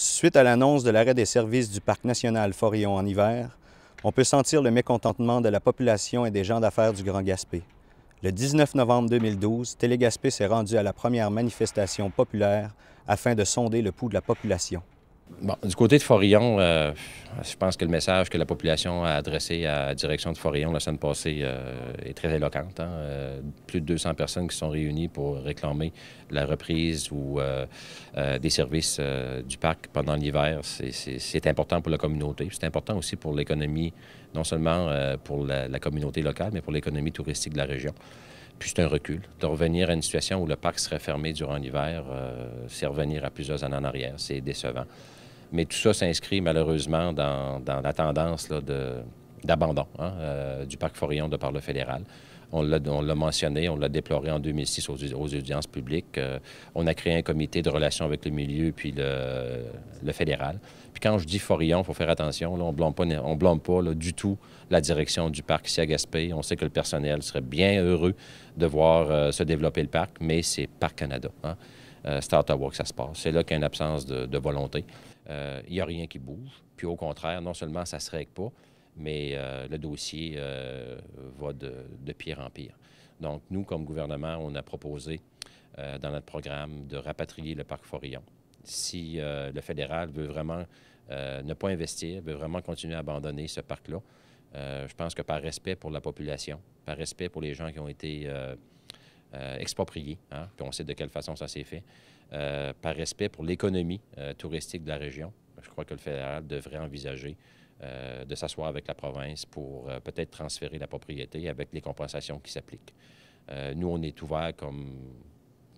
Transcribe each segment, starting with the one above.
Suite à l'annonce de l'arrêt des services du Parc national Forillon en hiver, on peut sentir le mécontentement de la population et des gens d'affaires du Grand Gaspé. Le 19 novembre 2012, Télégaspé s'est rendu à la première manifestation populaire afin de sonder le pouls de la population du côté de Forillon, euh, je pense que le message que la population a adressé à la direction de Forillon la semaine passée euh, est très éloquent. Hein. Euh, plus de 200 personnes qui sont réunies pour réclamer la reprise ou des services du parc pendant l'hiver. C'est important pour la communauté. C'est important aussi pour l'économie, non seulement pour la communauté locale, mais pour l'économie touristique de la région. Puis c'est un recul. De revenir à une situation où le parc serait fermé durant l'hiver, euh, c'est revenir à plusieurs années en arrière. C'est décevant. Mais tout ça s'inscrit malheureusement dans, dans la tendance là, de, d'abandon hein, euh, du parc Forillon de par le fédéral. On l'a mentionné, on l'a déploré en 2006 aux, audiences publiques. Euh, on a créé un comité de relations avec le milieu puis le, fédéral. Puis quand je dis Forillon, il faut faire attention. on ne blâme pas, on blâme pas là, du tout la direction du parc ici à Gaspé. On sait que le personnel serait bien heureux de voir euh, se développer le parc, mais c'est Parc Canada. Hein? Euh, c'est à que ça se passe. C'est là qu'il y a une absence de, de volonté. Il n'y a rien qui bouge. Puis au contraire, non seulement ça ne se règle pas, mais euh, le dossier euh, va de, pire en pire. Donc, nous, comme gouvernement, on a proposé euh, dans notre programme de rapatrier le parc Forillon. Si le fédéral veut vraiment ne pas investir, veut vraiment continuer à abandonner ce parc-là, je pense que par respect pour la population, par respect pour les gens qui ont été expropriés, hein, puis on sait de quelle façon ça s'est fait, par respect pour l'économie touristique de la région, je crois que le fédéral devrait envisager euh, de s'asseoir avec la province pour euh, peut-être transférer la propriété avec les compensations qui s'appliquent. Euh, nous, on est ouvert comme,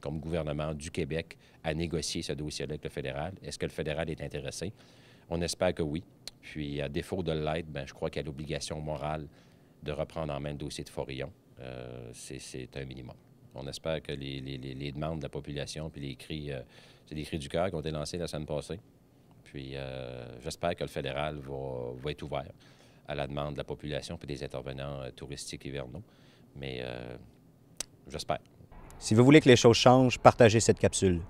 comme gouvernement du Québec à négocier ce dossier-là avec le fédéral. Est-ce que le fédéral est intéressé? On espère que oui. Puis, à défaut de l'aide, ben, je crois qu'il y a l'obligation morale de reprendre en main le dossier de Forillon. C'est, c'est un minimum. On espère que les, les, les, demandes de la population puis les cris, les cris du cœur qui ont été lancés la semaine passée, puis euh, j'espère que le fédéral va, être ouvert à la demande de la population et des intervenants euh, touristiques hivernaux. Mais euh, j'espère. Si vous voulez que les choses changent, partagez cette capsule.